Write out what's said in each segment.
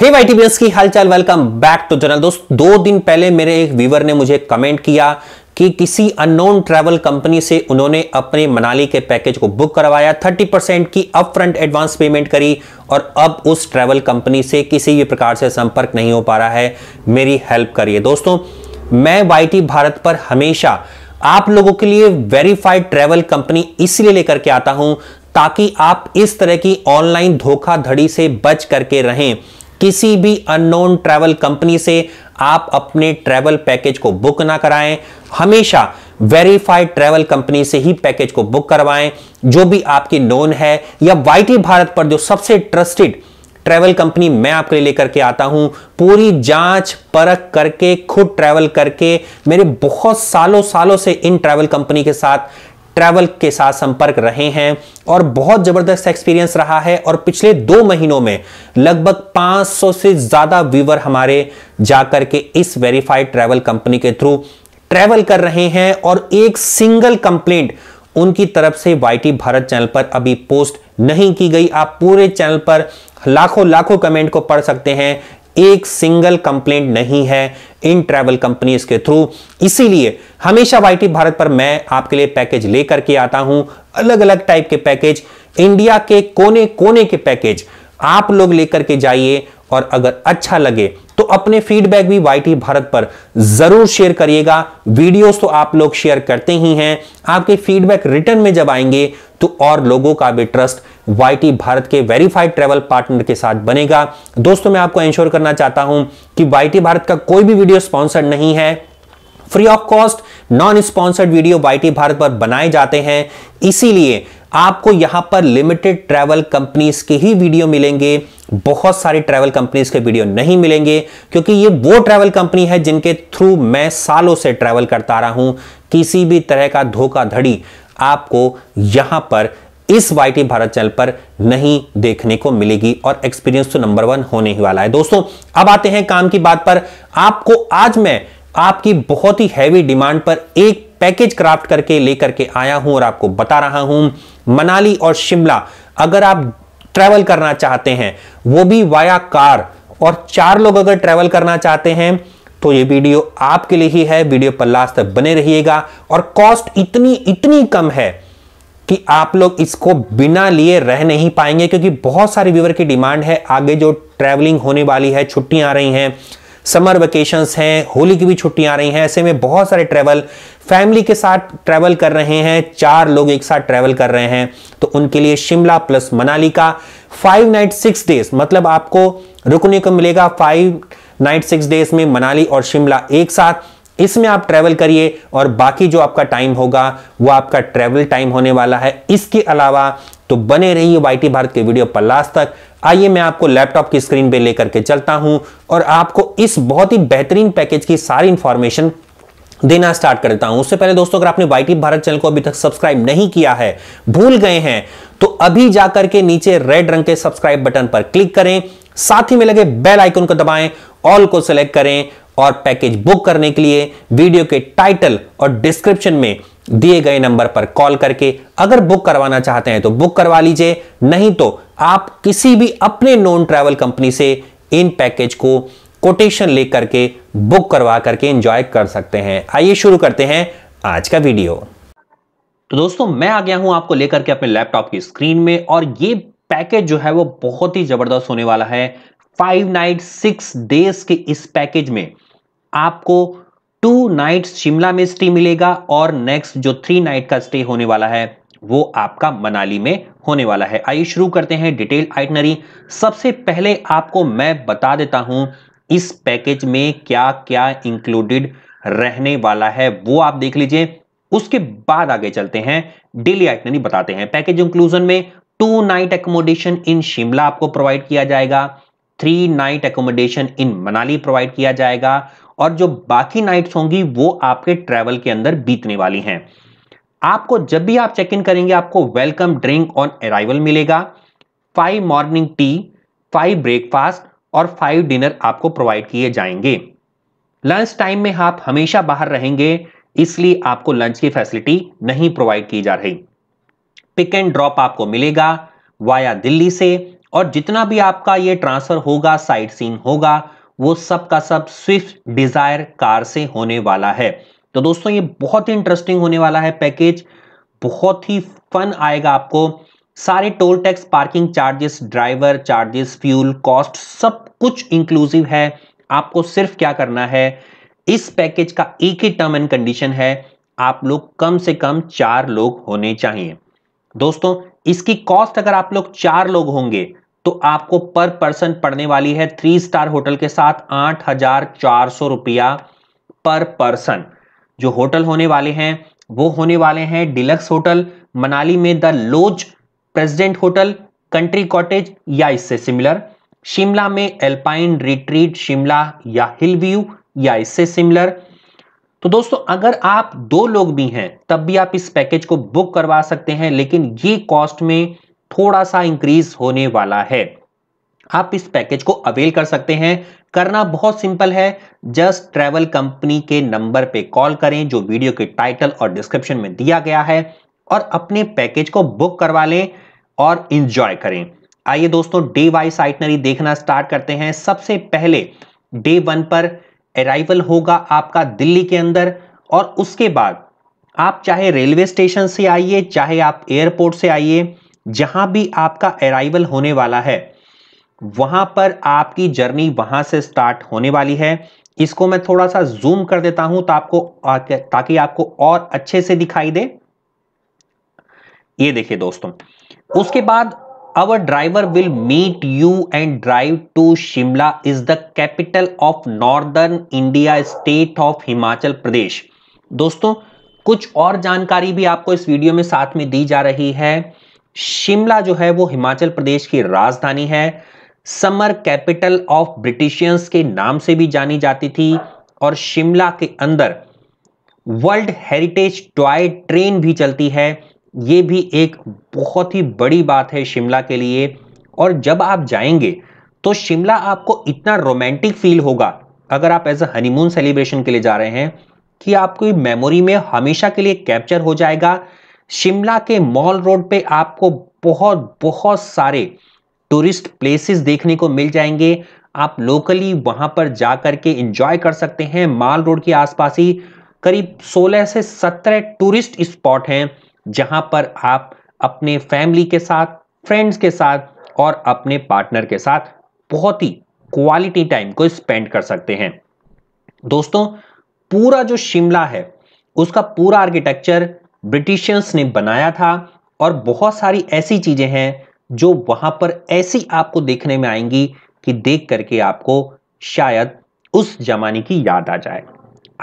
हे Y की हालचाल welcome back to channel दोस्त दो दिन पहले मेरे एक व्यूवर ने मुझे कमेंट किया कि किसी अननोन ट्रैवल कंपनी से उन्होंने अपने मनाली के पैकेज को बुक करवाया 30 परसेंट की अपफ्रंट एडवांस पेमेंट करी और अब उस ट्रैवल कंपनी से किसी भी प्रकार से संपर्क नहीं हो पा रहा है मेरी हेल्प करिए दोस्तों मैं वाई भारत पर हमेशा आप लोगों के लिए वेरीफाइड ट्रैवल कंपनी इसलिए लेकर के आता हूं ताकि आप इस तरह की ऑनलाइन धोखाधड़ी से बच करके रहें किसी भी अननोन ट्रैवल कंपनी से आप अपने ट्रैवल पैकेज को बुक ना कराएं हमेशा वेरीफाइड ट्रैवल कंपनी से ही पैकेज को बुक करवाएं जो भी आपकी नोन है या वाईटी भारत पर जो सबसे ट्रस्टेड ट्रैवल कंपनी मैं आपके लिए लेकर के आता हूं पूरी जांच परख करके खुद ट्रैवल करके मेरे बहुत सालों सालों से इन ट्रैवल कंपनी के साथ ट्रैवल के साथ संपर्क रहे हैं और बहुत ज़बरदस्त एक्सपीरियंस रहा है और पिछले दो महीनों में लगभग 500 से ज़्यादा व्यूवर हमारे जाकर के इस वेरीफाइड ट्रैवल कंपनी के थ्रू ट्रैवल कर रहे हैं और एक सिंगल कंप्लेंट उनकी तरफ से वाई भारत चैनल पर अभी पोस्ट नहीं की गई आप पूरे चैनल पर लाखों लाखों कमेंट को पढ़ सकते हैं एक सिंगल कंप्लेंट नहीं है इन ट्रैवल कंपनीज के थ्रू इसीलिए हमेशा वाईटी भारत पर मैं आपके लिए पैकेज लेकर के आता हूं अलग अलग टाइप के पैकेज इंडिया के कोने कोने के पैकेज आप लोग लेकर के जाइए और अगर अच्छा लगे तो अपने फीडबैक भी वाई भारत पर जरूर शेयर करिएगा वीडियोस तो आप लोग शेयर करते ही हैं आपके फीडबैक रिटर्न में जब आएंगे तो और लोगों का भी ट्रस्ट वाई भारत के वेरीफाइड ट्रेवल पार्टनर के साथ बनेगा दोस्तों मैं आपको इंश्योर करना चाहता हूं कि वाई भारत का कोई भी वीडियो स्पॉन्सर्ड नहीं है free of cost non sponsored video Y Bharat पर बनाए जाते हैं इसीलिए आपको यहां पर लिमिटेड ट्रैवल कंपनीज के ही वीडियो मिलेंगे बहुत सारी ट्रैवल कंपनीज के वीडियो नहीं मिलेंगे क्योंकि ये वो ट्रैवल कंपनी है जिनके थ्रू मैं सालों से ट्रैवल करता आ रहा हूं किसी भी तरह का धोखाधड़ी आपको यहां पर इस वाई भारत चैनल पर नहीं देखने को मिलेगी और एक्सपीरियंस तो नंबर वन होने ही वाला है दोस्तों अब आते हैं काम की बात पर आपको आज मैं आपकी बहुत ही हैवी डिमांड पर एक पैकेज क्राफ्ट करके लेकर के आया हूं और आपको बता रहा हूं मनाली और शिमला अगर आप ट्रैवल करना चाहते हैं वो भी वाया कार और चार लोग अगर ट्रैवल करना चाहते हैं तो ये वीडियो आपके लिए ही है वीडियो पर लास्ट तक बने रहिएगा और कॉस्ट इतनी इतनी कम है कि आप लोग इसको बिना लिए रह नहीं पाएंगे क्योंकि बहुत सारे व्यूवर की डिमांड है आगे जो ट्रैवलिंग होने वाली है छुट्टियां आ रही हैं समर वेकेशंस हैं होली की भी छुट्टियां आ रही हैं ऐसे में बहुत सारे ट्रैवल फैमिली के साथ ट्रैवल कर रहे हैं चार लोग एक साथ ट्रैवल कर रहे हैं तो उनके लिए शिमला प्लस मनाली का फाइव नाइट सिक्स डेज मतलब आपको रुकने को मिलेगा फाइव नाइट सिक्स डेज में मनाली और शिमला एक साथ इसमें आप ट्रैवल करिए और बाकी जो आपका टाइम होगा वो आपका ट्रैवल टाइम होने वाला है इसके अलावा तो बने रहिए वाई भारत के वीडियो पर लास्ट तक आइए मैं आपको लैपटॉप की स्क्रीन पे लेकर के चलता हूं और आपको इस बहुत ही बेहतरीन पैकेज की सारी इंफॉर्मेशन देना स्टार्ट करता हूं उससे पहले दोस्तों अगर आपने वाई भारत चैनल को अभी तक सब्सक्राइब नहीं किया है भूल गए हैं तो अभी जाकर के नीचे रेड रंग के सब्सक्राइब बटन पर क्लिक करें साथ ही में लगे बेल आइकन को दबाएं ऑल को सेलेक्ट करें और पैकेज बुक करने के लिए वीडियो के टाइटल और डिस्क्रिप्शन में दिए गए नंबर पर कॉल करके अगर बुक करवाना चाहते हैं तो बुक करवा लीजिए नहीं तो आप किसी भी अपने नॉन ट्रैवल कंपनी से इन पैकेज को कोटेशन ले करके बुक करवा करके एंजॉय कर सकते हैं आइए शुरू करते हैं आज का वीडियो तो दोस्तों मैं आ गया हूं आपको लेकर के अपने लैपटॉप की स्क्रीन में और ये पैकेज जो है वो बहुत ही जबरदस्त होने वाला है फाइव नाइट सिक्स डेज के इस पैकेज में आपको टू नाइट शिमला में स्टे मिलेगा और नेक्स्ट जो थ्री नाइट का स्टे होने वाला है वो आपका मनाली में होने वाला है आइए शुरू करते हैं डिटेल आइटनरी सबसे पहले आपको मैं बता देता हूं इस पैकेज में क्या क्या इंक्लूडेड रहने वाला है वो आप देख लीजिए उसके बाद आगे चलते हैं डेली आइटनरी बताते हैं पैकेज इंक्लूजन में two night accommodation in Shimla आपको प्रोवाइड किया जाएगा three night accommodation in Manali provide किया जाएगा और जो बाकी नाइट्स होंगी वो आपके ट्रैवल के अंदर बीतने वाली हैं आपको जब भी आप चेक इन करेंगे आपको वेलकम ड्रिंक ऑन अराइवल मिलेगा five morning tea five breakfast और फाइव डिनर आपको प्रोवाइड किए जाएंगे लंच टाइम में आप हमेशा बाहर रहेंगे इसलिए आपको लंच की फैसिलिटी नहीं प्रोवाइड की जा रही पिक एंड ड्रॉप आपको मिलेगा वाया दिल्ली से और जितना भी आपका ये ट्रांसफर होगा साइट सीन होगा वो सब का सब स्विफ्ट डिजायर कार से होने वाला है तो दोस्तों ये बहुत ही इंटरेस्टिंग होने वाला है पैकेज बहुत ही फन आएगा आपको सारे toll tax parking charges driver charges fuel cost सब कुछ इंक्लूसिव है आपको सिर्फ क्या करना है इस पैकेज का एक ही टर्म एंड कंडीशन है आप लोग कम से कम चार लोग होने चाहिए दोस्तों इसकी कॉस्ट अगर आप लोग चार लोग होंगे तो आपको पर पर्सन पड़ने वाली है थ्री स्टार होटल के साथ आठ हजार चार सौ रुपया पर पर्सन जो होटल होने वाले हैं वो होने वाले हैं डिलक्स होटल मनाली में the lodge president hotel country cottage या इससे सिमिलर शिमला में एल्पाइन रिट्रीट शिमला या हिल व्यू या इससे सिमिलर तो दोस्तों अगर आप दो लोग भी हैं तब भी आप इस पैकेज को बुक करवा सकते हैं लेकिन ये कॉस्ट में थोड़ा सा इंक्रीज होने वाला है आप इस पैकेज को अवेल कर सकते हैं करना बहुत सिंपल है जस्ट ट्रेवल कंपनी के नंबर पे कॉल करें जो वीडियो के टाइटल और डिस्क्रिप्शन में दिया गया है और अपने पैकेज को बुक करवा लें और इंजॉय करें आइए दोस्तों डे वाइज आइटनरी देखना स्टार्ट करते हैं सबसे पहले डे वन पर अराइवल होगा आपका दिल्ली के अंदर और उसके बाद आप चाहे रेलवे स्टेशन से आइए चाहे आप एयरपोर्ट से आइए जहां भी आपका अराइवल होने वाला है वहां पर आपकी जर्नी वहां से स्टार्ट होने वाली है इसको मैं थोड़ा सा जूम कर देता हूं तो आपको ताकि आपको और अच्छे से दिखाई दे ये देखिए दोस्तों उसके बाद our driver will meet you and drive to Shimla is the capital of northern India state of Himachal Pradesh दोस्तों कुछ और जानकारी भी आपको इस वीडियो में साथ में दी जा रही है शिमला जो है वो हिमाचल प्रदेश की राजधानी है समर कैपिटल ऑफ ब्रिटिशियंस के नाम से भी जानी जाती थी और शिमला के अंदर वर्ल्ड हेरिटेज टॉय ट्रेन भी चलती है ये भी एक बहुत ही बड़ी बात है शिमला के लिए और जब आप जाएंगे तो शिमला आपको इतना रोमांटिक फील होगा अगर आप एज अ हनीमून सेलिब्रेशन के लिए जा रहे हैं कि आपकी मेमोरी में हमेशा के लिए कैप्चर हो जाएगा शिमला के मॉल रोड पे आपको बहुत बहुत सारे टूरिस्ट प्लेसेस देखने को मिल जाएंगे आप लोकली वहां पर जा करके इंजॉय कर सकते हैं मॉल रोड के आसपास ही करीब 16 से 17 टूरिस्ट स्पॉट हैं जहां पर आप अपने फैमिली के साथ फ्रेंड्स के साथ और अपने पार्टनर के साथ बहुत ही क्वालिटी टाइम को स्पेंड कर सकते हैं दोस्तों पूरा जो शिमला है उसका पूरा आर्किटेक्चर ब्रिटिशर्स ने बनाया था और बहुत सारी ऐसी चीज़ें हैं जो वहां पर ऐसी आपको देखने में आएंगी कि देख करके आपको शायद उस जमाने की याद आ जाए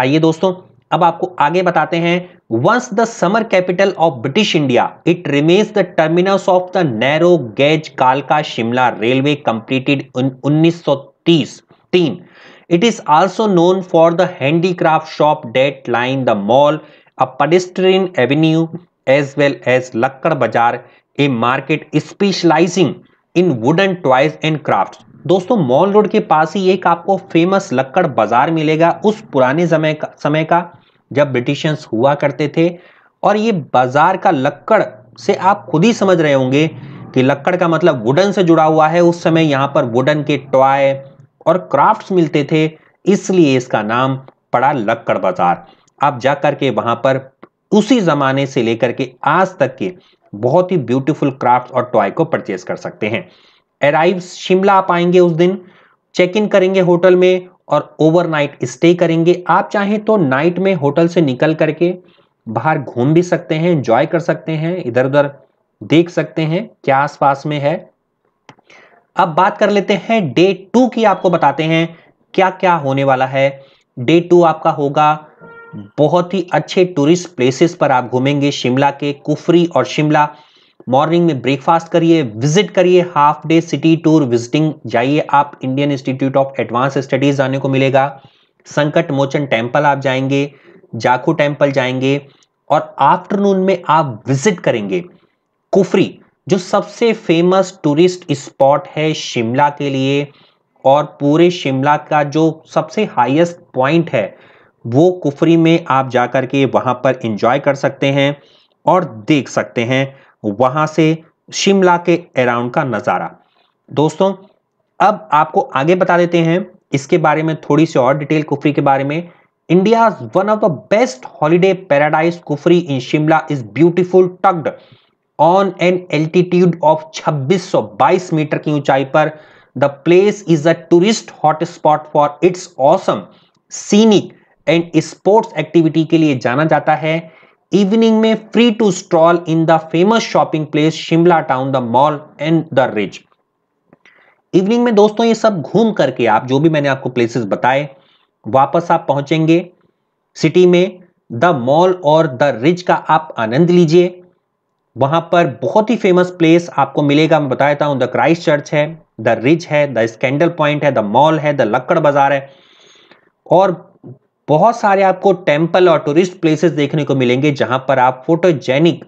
आइए दोस्तों अब आपको आगे बताते हैं once the summer capital of British India it remains the terminus of the narrow gauge कालका शिमला रेलवे कंप्लीटेड सौ तीस तीन it is also known for the handicraft shop that line the mall pedestrian avenue as well as as Lakkad Bazaar, a market specializing in wooden toys and दोस्तों mall road के पास ही एक आपको famous लक्कड़ बाजार मिलेगा उस पुराने समय का समय का जब ब्रिटिशंस हुआ करते थे और ये बाजार का लक्कड़ से आप खुद ही समझ रहे होंगे कि लक्कड़ का मतलब वुडन से जुड़ा हुआ है उस समय यहाँ पर वुडन के टॉय और क्राफ्ट्स मिलते थे इसलिए इसका नाम पड़ा लक्कड़ बाजार आप जा करके वहां पर उसी जमाने से लेकर के आज तक के बहुत ही ब्यूटीफुल क्राफ्ट और टॉय को परचेज कर सकते हैं अराइव शिमला आप आएंगे उस दिन चेक इन करेंगे होटल में और ओवरनाइट स्टे करेंगे आप चाहें तो नाइट में होटल से निकल करके बाहर घूम भी सकते हैं एंजॉय कर सकते हैं इधर उधर देख सकते हैं क्या आसपास में है अब बात कर लेते हैं डे टू की आपको बताते हैं क्या क्या होने वाला है डे टू आपका होगा बहुत ही अच्छे टूरिस्ट प्लेसेस पर आप घूमेंगे शिमला के कुफरी और शिमला मॉर्निंग में ब्रेकफास्ट करिए विजिट करिए half day city tour visiting जाइए आप Indian institute of advance studies जाने को मिलेगा संकट मोचन टेम्पल आप जाएंगे जाखू टेम्पल जाएंगे और आफ्टरनून में आप विजिट करेंगे कुफरी जो सबसे फेमस टूरिस्ट स्पॉट है शिमला के लिए और पूरे शिमला का जो सबसे हाईएस्ट पॉइंट है वो कुफरी में आप जा कर के वहाँ पर इंजॉय कर सकते हैं और देख सकते हैं वहाँ से शिमला के अराउंड का नज़ारा दोस्तों अब आपको आगे बता देते हैं इसके बारे में थोड़ी सी और डिटेल कुफरी के बारे में India one of the best holiday paradise Kufri in Shimla is beautiful tucked on an altitude of 2622 metre की ऊंचाई पर the place is a tourist hotspot for its awesome scenic and sports activity के लिए जाना जाता है इवनिंग में free to stroll in the famous shopping place Shimla town the mall and the ridge evening में दोस्तों ये सब घूम करके आप जो भी मैंने आपको प्लेसेस बताए वापस आप पहुंचेंगे सिटी में द मॉल और द रिज का आप आनंद लीजिए वहां पर बहुत ही फेमस प्लेस आपको मिलेगा मैं बताता हूं द क्राइस्ट चर्च है द रिज है द स्कैंडल पॉइंट है द मॉल है द लक्कड़ बाजार है और बहुत सारे आपको टेंपल और टूरिस्ट प्लेसेस देखने को मिलेंगे जहां पर आप फोटोजेनिक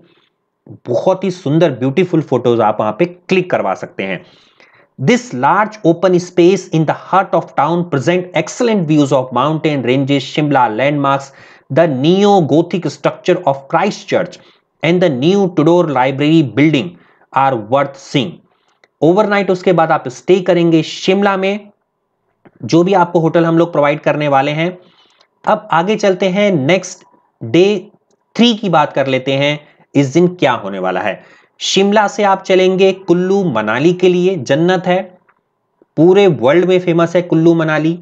बहुत ही सुंदर ब्यूटीफुल फोटोज आप वहां पे क्लिक करवा सकते हैं this large open space in the heart of town present excellent views of mountain ranges Shimla landmarks the neo gothic structure of Christ church and the new Tudor library building are worth seen overnight उसके बाद आप stay करेंगे शिमला में जो भी आपको hotel हम लोग प्रोवाइड करने वाले हैं अब आगे चलते हैं नेक्स्ट डे थ्री की बात कर लेते हैं इस दिन क्या होने वाला है शिमला से आप चलेंगे कुल्लू मनाली के लिए जन्नत है पूरे वर्ल्ड में फेमस है Kullu Manali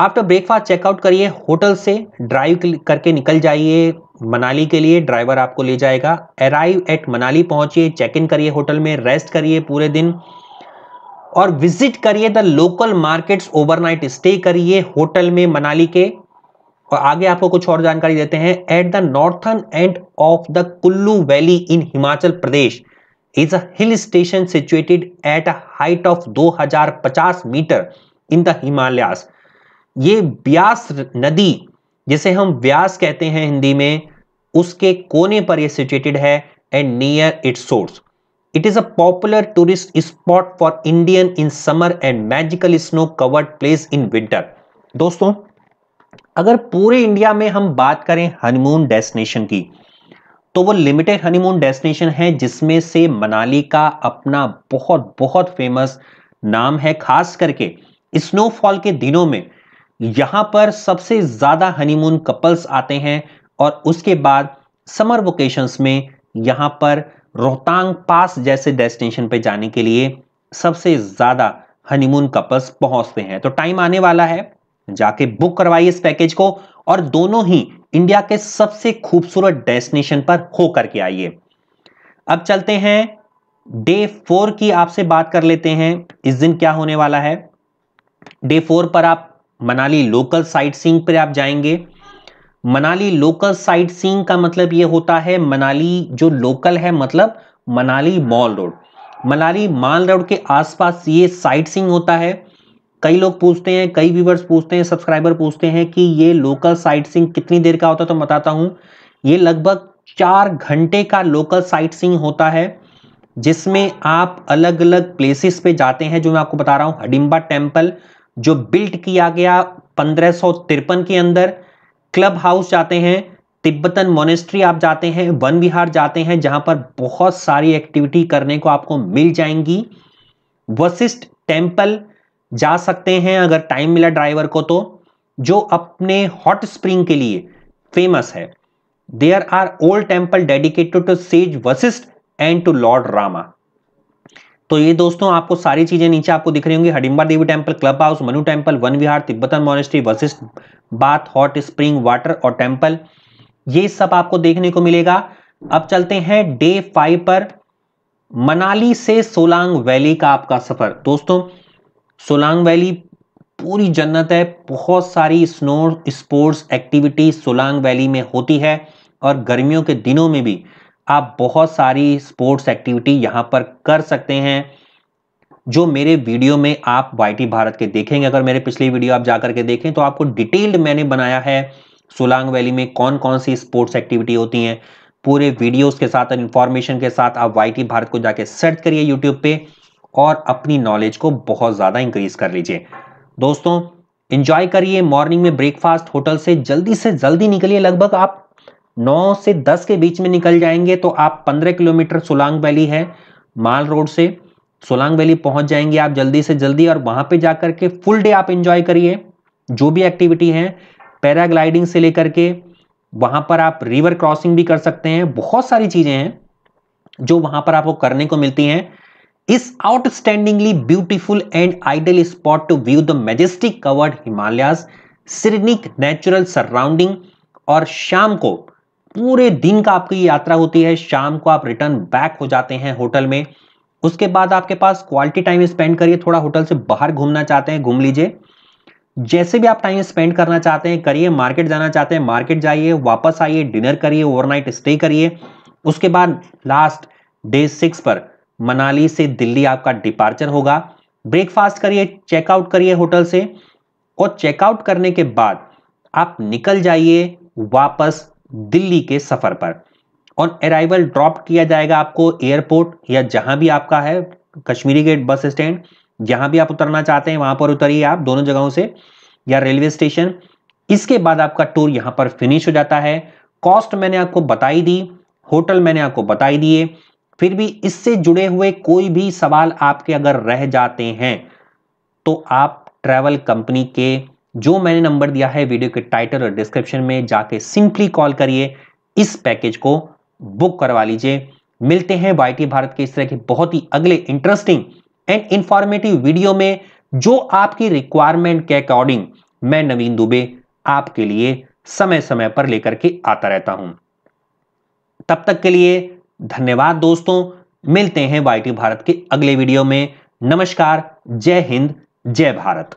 after breakfast checkout करिए होटल से ड्राइव करके निकल जाइए मनाली के लिए ड्राइवर आपको ले जाएगा अराइव एट मनाली पहुंचिए चेक इन करिए होटल में रेस्ट करिए पूरे दिन और विजिट करिए the local markets overnight stay करिए होटल में मनाली के और आगे आपको कुछ और जानकारी देते हैं at the northern end of the Kullu valley in Himachal Pradesh is a hill station situated at a height of 2050 metre in the Himalayas ये ब्यास नदी जिसे हम व्यास कहते हैं हिंदी में उसके कोने पर यह सिचुएटेड है and near its source It is a popular tourist spot for Indian in summer and magical snow covered place in winter. दोस्तों अगर पूरे इंडिया में हम बात करें हनीमून डेस्टिनेशन की तो वो लिमिटेड हनीमून डेस्टिनेशन है जिसमें से मनाली का अपना बहुत बहुत फेमस नाम है खास करके स्नोफॉल के दिनों में यहाँ पर सबसे ज़्यादा हनीमून कपल्स आते हैं और उसके बाद समर वोकेशंस में यहाँ पर रोहतांग पास जैसे डेस्टिनेशन पे जाने के लिए सबसे ज़्यादा हनीमून कपल्स पहुंचते हैं तो टाइम आने वाला है जाके बुक करवाइए इस पैकेज को और दोनों ही इंडिया के सबसे खूबसूरत डेस्टिनेशन पर होकर के आइए अब चलते हैं डे फोर की आपसे बात कर लेते हैं इस दिन क्या होने वाला है डे फोर पर आप मनाली लोकल साइट सींग पर आप जाएंगे मनाली लोकल साइट सीइंग का मतलब ये होता है मनाली जो लोकल है मतलब Manali mall road Manali mall road के आसपास ये साइट सीइंग होता है कई लोग पूछते हैं कई व्यूवर्स पूछते हैं सब्सक्राइबर पूछते हैं कि ये लोकल साइट सींग कितनी देर का होता है तो बताता हूँ ये लगभग चार घंटे का लोकल साइट सींग होता है जिसमें आप अलग अलग प्लेसेस पे जाते हैं जो मैं आपको बता रहा हूँ हडिम्बा टेम्पल जो बिल्ट किया गया पंद्रह के अंदर क्लब हाउस जाते हैं तिब्बतन मोनेस्ट्री आप जाते हैं वन विहार जाते हैं जहां पर बहुत सारी एक्टिविटी करने को आपको मिल जाएंगी वशिष्ठ टेम्पल जा सकते हैं अगर टाइम मिला ड्राइवर को तो जो अपने हॉट स्प्रिंग के लिए फेमस है there are old temple dedicated to sage Vashisht and to lord Rama तो ये दोस्तों आपको सारी चीजें नीचे आपको दिख रही होंगी Hidimba Devi temple club house Manu temple Van Vihar Tibetan monastery Vashisht bath hot spring water और टेम्पल ये सब आपको देखने को मिलेगा अब चलते हैं डे फाइव पर मनाली से सोलांग वैली का आपका सफर दोस्तों सोलांग वैली पूरी जन्नत है बहुत सारी snow sports activity Solang valley में होती है और गर्मियों के दिनों में भी आप बहुत सारी स्पोर्ट्स एक्टिविटी यहाँ पर कर सकते हैं जो मेरे वीडियो में आप वाई भारत के देखेंगे अगर मेरे पिछली वीडियो आप जाकर के देखें तो आपको डिटेल्ड मैंने बनाया है सोलांग वैली में कौन कौन सी स्पोर्ट्स एक्टिविटी होती हैं पूरे वीडियोस के साथ और इन्फॉर्मेशन के साथ आप वाई भारत को जाके सर्च करिए यूट्यूब पे और अपनी नॉलेज को बहुत ज़्यादा इंक्रीज कर लीजिए दोस्तों इंजॉय करिए मॉर्निंग में ब्रेकफास्ट होटल से जल्दी से जल्दी निकलिए लगभग आप नौ से दस के बीच में निकल जाएंगे तो आप पंद्रह किलोमीटर सोलांग वैली है माल रोड से सोलांग वैली पहुंच जाएंगे आप जल्दी से जल्दी और वहां पे जाकर के फुल डे आप एंजॉय करिए जो भी एक्टिविटी है पैराग्लाइडिंग से लेकर के वहां पर आप रिवर क्रॉसिंग भी कर सकते हैं बहुत सारी चीजें हैं जो वहां पर आपको करने को मिलती हैं इस outstandingly beautiful and ideal spot to view the majestic covered Himalayas scenic natural surrounding और शाम को पूरे दिन का आपकी यात्रा होती है शाम को आप रिटर्न बैक हो जाते हैं होटल में उसके बाद आपके पास क्वालिटी टाइम स्पेंड करिए थोड़ा होटल से बाहर घूमना चाहते हैं घूम लीजिए जैसे भी आप टाइम स्पेंड करना चाहते हैं करिए मार्केट जाना चाहते हैं मार्केट जाइए वापस आइए डिनर करिए ओवरनाइट स्टे करिए उसके बाद लास्ट डे सिक्स पर मनाली से दिल्ली आपका डिपार्चर होगा ब्रेकफास्ट करिए चेकआउट करिए होटल से और चेकआउट करने के बाद आप निकल जाइए वापस दिल्ली के सफर पर ऑन अराइवल ड्रॉप किया जाएगा आपको एयरपोर्ट या जहां भी आपका है कश्मीरी गेट बस स्टैंड जहां भी आप उतरना चाहते हैं वहां पर उतरिए आप दोनों जगहों से या रेलवे स्टेशन इसके बाद आपका टूर यहां पर फिनिश हो जाता है कॉस्ट मैंने आपको बताई दी होटल मैंने आपको बताई दिए फिर भी इससे जुड़े हुए कोई भी सवाल आपके अगर रह जाते हैं तो आप ट्रैवल कंपनी के जो मैंने नंबर दिया है वीडियो के टाइटल और डिस्क्रिप्शन में जाके सिंपली कॉल करिए इस पैकेज को बुक करवा लीजिए मिलते हैं वाई भारत के इस तरह के बहुत ही अगले इंटरेस्टिंग एंड इंफॉर्मेटिव वीडियो में जो आपकी रिक्वायरमेंट के अकॉर्डिंग मैं नवीन दुबे आपके लिए समय समय पर लेकर के आता रहता हूं तब तक के लिए धन्यवाद दोस्तों मिलते हैं वाई भारत के अगले वीडियो में नमस्कार जय हिंद जय भारत